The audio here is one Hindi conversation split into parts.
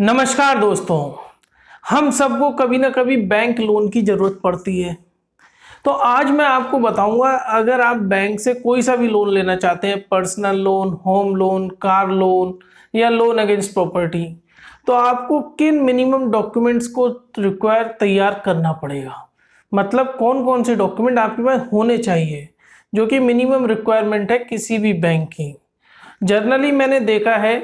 नमस्कार दोस्तों हम सबको कभी ना कभी बैंक लोन की ज़रूरत पड़ती है तो आज मैं आपको बताऊंगा अगर आप बैंक से कोई सा भी लोन लेना चाहते हैं personal loan home loan car loan या लोन अगेंस्ट प्रॉपर्टी तो आपको किन मिनिमम डॉक्यूमेंट्स को रिक्वायर तैयार करना पड़ेगा मतलब कौन कौन से डॉक्यूमेंट आपके पास होने चाहिए जो कि मिनिमम रिक्वायरमेंट है किसी भी बैंक की जर्नली मैंने देखा है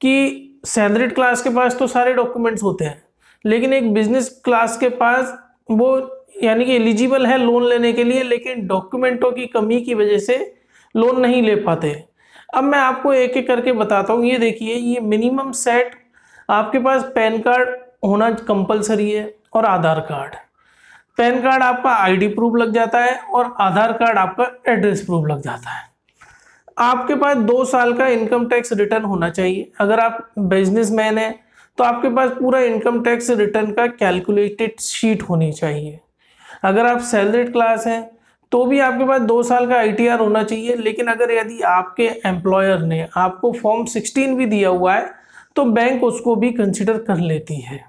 कि सैलरीड क्लास के पास तो सारे डॉक्यूमेंट्स होते हैं लेकिन एक बिजनेस क्लास के पास वो यानी कि एलिजिबल है लोन लेने के लिए लेकिन डॉक्यूमेंटों की कमी की वजह से लोन नहीं ले पाते अब मैं आपको एक एक करके बताता हूँ ये देखिए ये मिनिमम सेट आपके पास पैन कार्ड होना कंपलसरी है और आधार कार्ड पैन कार्ड आपका आईडी प्रूफ लग जाता है और आधार कार्ड आपका एड्रेस प्रूफ लग जाता है आपके पास दो साल का इनकम टैक्स रिटर्न होना चाहिए अगर आप बिजनेसमैन हैं तो आपके पास पूरा इनकम टैक्स रिटर्न का कैलकुलेटेड शीट होनी चाहिए अगर आप सैलरीड क्लास हैं तो भी आपके पास दो साल का आईटीआर होना चाहिए लेकिन अगर यदि आपके एम्प्लॉयर ने आपको फॉर्म सिक्सटीन भी दिया हुआ है तो बैंक उसको भी कंसिडर कर लेती है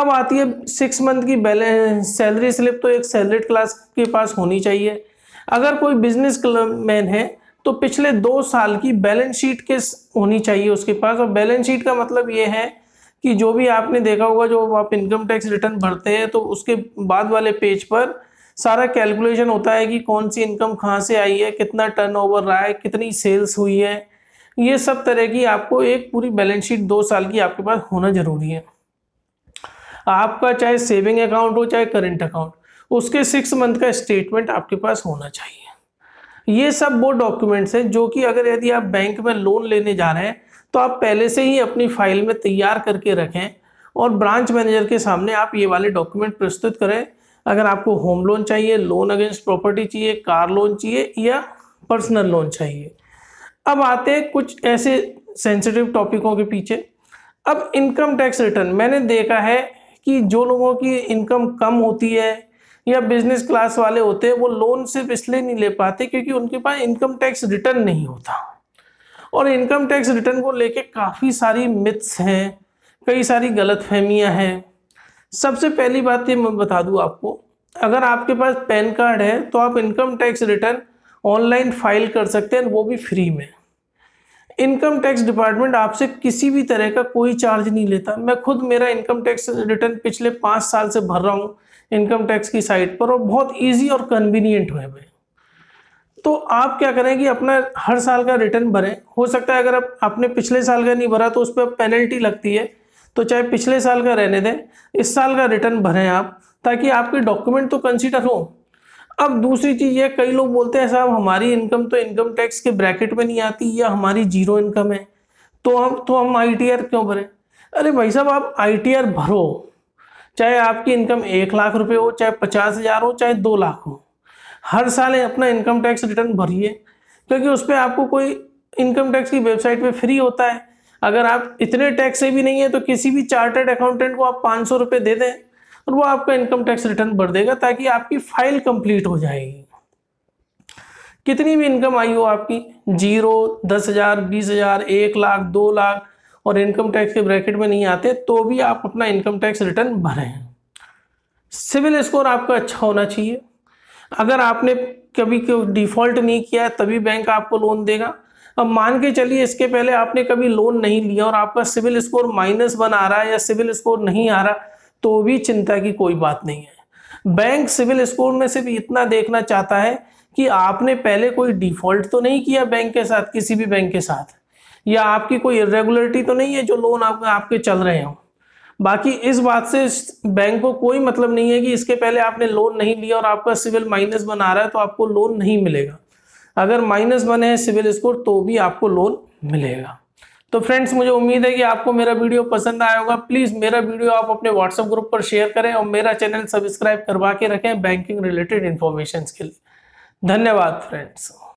अब आती है सिक्स मंथ की बैलेंस सैलरी स्लिप तो एक सैलरीड क्लास के पास होनी चाहिए अगर कोई बिजनेस मैन है तो पिछले दो साल की बैलेंस शीट के होनी चाहिए उसके पास और बैलेंस शीट का मतलब ये है कि जो भी आपने देखा होगा जो आप इनकम टैक्स रिटर्न भरते हैं तो उसके बाद वाले पेज पर सारा कैलकुलेशन होता है कि कौन सी इनकम कहाँ से आई है कितना टर्नओवर रहा है कितनी सेल्स हुई है ये सब तरह की आपको एक पूरी बैलेंस शीट दो साल की आपके पास होना ज़रूरी है आपका चाहे सेविंग अकाउंट हो चाहे करेंट अकाउंट उसके सिक्स मंथ का स्टेटमेंट आपके पास होना चाहिए ये सब वो डॉक्यूमेंट्स हैं जो कि अगर यदि आप बैंक में लोन लेने जा रहे हैं तो आप पहले से ही अपनी फाइल में तैयार करके रखें और ब्रांच मैनेजर के सामने आप ये वाले डॉक्यूमेंट प्रस्तुत करें अगर आपको होम लोन चाहिए लोन अगेंस्ट प्रॉपर्टी चाहिए कार लोन चाहिए या पर्सनल लोन चाहिए अब आते हैं कुछ ऐसे सेंसिटिव टॉपिकों के पीछे अब इनकम टैक्स रिटर्न मैंने देखा है कि जो लोगों की इनकम कम होती है या बिजनेस क्लास वाले होते हैं वो लोन सिर्फ इसलिए नहीं ले पाते क्योंकि उनके पास इनकम टैक्स रिटर्न नहीं होता और इनकम टैक्स रिटर्न को लेके काफ़ी सारी मिथ्स हैं कई सारी गलत फहमियाँ हैं सबसे पहली बात ये मैं बता दूँ आपको अगर आपके पास पैन कार्ड है तो आप income tax return online file कर सकते हैं वो भी फ्री में इनकम टैक्स डिपार्टमेंट आपसे किसी भी तरह का कोई चार्ज नहीं लेता मैं खुद मेरा इनकम टैक्स रिटर्न पिछले पाँच साल से भर रहा हूँ इनकम टैक्स की साइट पर और बहुत ईजी और कन्वीनियंट हुए भाई तो आप क्या करें कि अपना हर साल का रिटर्न भरें हो सकता है अगर आप आपने पिछले साल का नहीं भरा तो उस पर पेनल्टी लगती है तो चाहे पिछले साल का रहने दें इस साल का रिटर्न भरें आप ताकि आपके डॉक्यूमेंट तो कंसिडर हों अब दूसरी चीज ये कई लोग बोलते हैं साहब हमारी इनकम तो इनकम टैक्स के ब्रैकेट में नहीं आती या हमारी जीरो इनकम है तो हम तो हम आई क्यों भरें अरे भाई साहब आप आई भरो चाहे आपकी इनकम एक लाख रुपए हो चाहे पचास हज़ार हो चाहे दो लाख हो हर साल अपना इनकम टैक्स रिटर्न भरिए क्योंकि उस पर आपको कोई इनकम टैक्स की वेबसाइट पे फ्री होता है अगर आप इतने टैक्स से भी नहीं है तो किसी भी चार्टर्ड अकाउंटेंट को आप पाँच सौ रुपये दे दें और वो आपका इनकम टैक्स रिटर्न भर देगा ताकि आपकी फाइल कंप्लीट हो जाएगी कितनी भी इनकम आई हो आपकी जीरो दस हज़ार बीस हज़ार एक लाख दो लाख और इनकम टैक्स के ब्रैकेट में नहीं आते तो भी आप अपना इनकम टैक्स रिटर्न भरें सिविल स्कोर आपका अच्छा होना चाहिए अगर आपने कभी डिफ़ॉल्ट नहीं किया है तभी बैंक आपको लोन देगा अब मान के चलिए इसके पहले आपने कभी लोन नहीं लिया और आपका सिविल स्कोर माइनस वन आ रहा है या सिविल स्कोर नहीं आ रहा तो भी चिंता की कोई बात नहीं है बैंक सिविल स्कोर में सिर्फ इतना देखना चाहता है कि आपने पहले कोई डिफॉल्ट तो नहीं किया बैंक के साथ किसी भी बैंक के साथ या आपकी कोई इरेगुलरिटी तो नहीं है जो लोन आप, आपके चल रहे हो बाकी इस बात से इस बैंक को कोई मतलब नहीं है कि इसके पहले आपने लोन नहीं लिया और आपका सिविल माइनस बना आ रहा है तो आपको लोन नहीं मिलेगा अगर माइनस बने है सिविल स्कोर तो भी आपको लोन मिलेगा तो फ्रेंड्स मुझे उम्मीद है कि आपको मेरा वीडियो पसंद आया होगा प्लीज़ मेरा वीडियो आप अपने व्हाट्सएप ग्रुप पर शेयर करें और मेरा चैनल सब्सक्राइब करवा के रखें बैंकिंग रिलेटेड इन्फॉर्मेशन के लिए धन्यवाद फ्रेंड्स